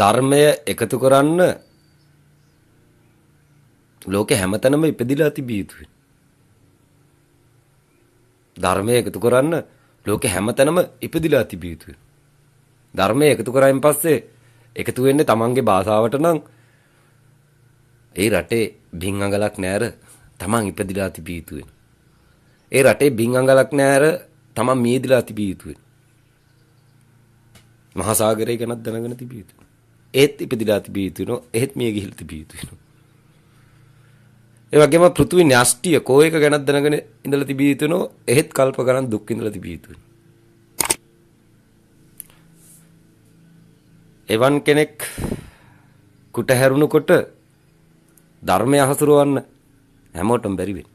ධර්මය එකතු කරන්න ලෝකෙ හැමතැනම ඉපදිලා තිබිය යුතුයි. ධර්මය එකතු කරන්න ලෝකෙ හැමතැනම ඉපදිලා තිබිය යුතුයි. ධර්මය එකතු කරායින් පස්සේ එකතු වෙන්නේ Tamanගේ භාෂාවට නම් ඒ රටේ බින් අඟලක් නැර Taman ඉපදිලා තිබිය යුතුයි. ඒ රටේ බින් අඟලක් නැර Taman මියදිලා තිබිය යුතුයි. මහා සාගරය ගැනත් දැනගෙන තිබිය යුතුයි. ඒත් ඉපදිලා තිබිය යුතු වෙනවා. ඒත් මිය ගිහිල්ලා තිබිය යුතු වෙනවා. ඒ වගේම පෘථිවි න්‍යෂ්ටිය කෝ එක ගැනත් දැනගෙන ඉඳලා තිබිය යුතු වෙනවා. ඒත් කල්ප ගණන් දුක් ඉඳලා තිබිය යුතුයි. එවන් කෙනෙක් කුට හැරුණකොට ධර්මය හසුරවන්න හැමෝටම බැරි වෙන්නේ.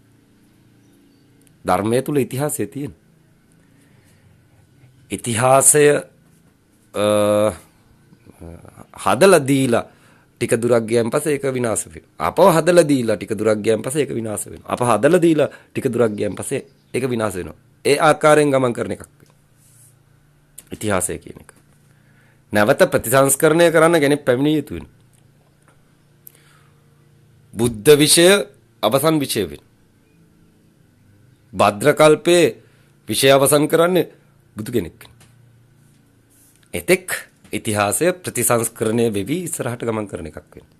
ධර්මය තුල ඉතිහාසය තියෙන. ඉතිහාසය හදලා දීලා ටික දුරක් ගියන් පස්සේ ඒක විනාශ වෙනවා. අපව හදලා දීලා ටික දුරක් ගියන් පස්සේ ඒක විනාශ වෙනවා. අප හදලා දීලා ටික දුරක් ගියන් පස්සේ ඒක විනාශ වෙනවා. ඒ ආකාරයෙන් ගමන් කරන එකක්. ඉතිහාසය කියන එක. නැවත ප්‍රතිසංස්කරණය කරන්න කෙනෙක් පැමිණිය යුතු වෙනවා. බුද්ධ විෂය අවසන් විෂය වෙන. භද්‍රකල්පයේ විෂය අවසන් කරන්නේ බුදු කෙනෙක්. එතෙක් ඉතිහාසය ප්‍රතිසංස්කරණය වෙවි ඉස්සරහට ගමන් කරන එකක් වෙනවා.